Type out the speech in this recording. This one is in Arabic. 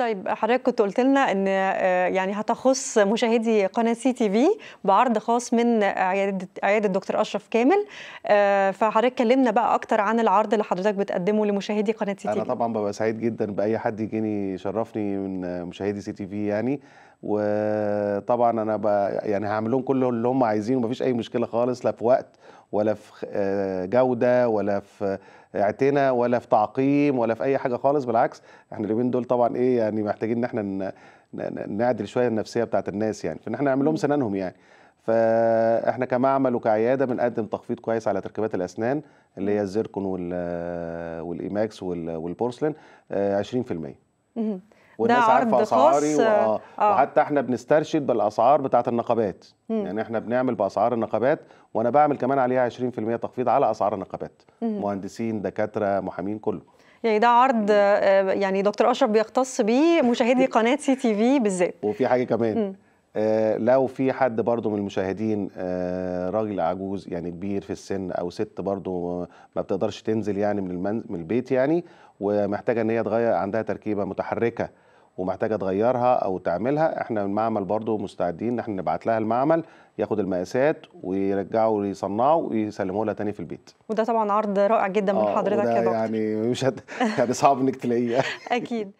طيب حضرتك كنت قلت لنا ان آه، يعني هتخص مشاهدي قناه سي تي في بعرض خاص من عياده عياده الدكتور اشرف كامل آه، فحضرتك كلمنا بقى اكتر عن العرض اللي حضرتك بتقدمه لمشاهدي قناه سي تي في انا طبعا ببقى سعيد جدا باي حد يجيني يشرفني من مشاهدي سي تي في يعني وطبعا انا يعني هعمل لهم كل اللي هم عايزينه مفيش اي مشكله خالص لا في وقت ولا في آه، جوده ولا في اعتناء ولا في تعقيم ولا في اي حاجه خالص بالعكس احنا اليومين دول طبعا ايه يعني محتاجين ان احنا نعدل شويه النفسيه بتاعت الناس يعني فان احنا نعمل لهم سنانهم يعني فاحنا كمعمل وكعياده بنقدم تخفيض كويس على تركيبات الاسنان اللي هي الزيركون والايماكس والبورسلين 20% آه، والناس عارفه اسعاري و... آه. آه. وحتى احنا بنسترشد بالاسعار بتاعه النقابات مم. يعني احنا بنعمل باسعار النقابات وانا بعمل كمان عليها 20% تخفيض على اسعار النقابات مم. مهندسين دكاتره محامين كله يعني ده عرض آه، يعني دكتور اشرف بيختص بيه مشاهدي قناه سي تي في بالذات وفي حاجه كمان مم. آه، لو في حد برضو من المشاهدين راجل عجوز يعني كبير في السن او ست برضو ما بتقدرش تنزل يعني من, من البيت يعني ومحتاجه ان هي تغير عندها تركيبه متحركه ومحتاجه تغيرها او تعملها احنا المعمل برضو مستعدين ان احنا نبعت لها المعمل ياخد المقاسات ويرجعه ويصنعه ويسلمه لها تاني في البيت وده طبعا عرض رائع جدا من آه، حضرتك يا دكتور يعني مش هت... يعني صعب انك تلاقيه اكيد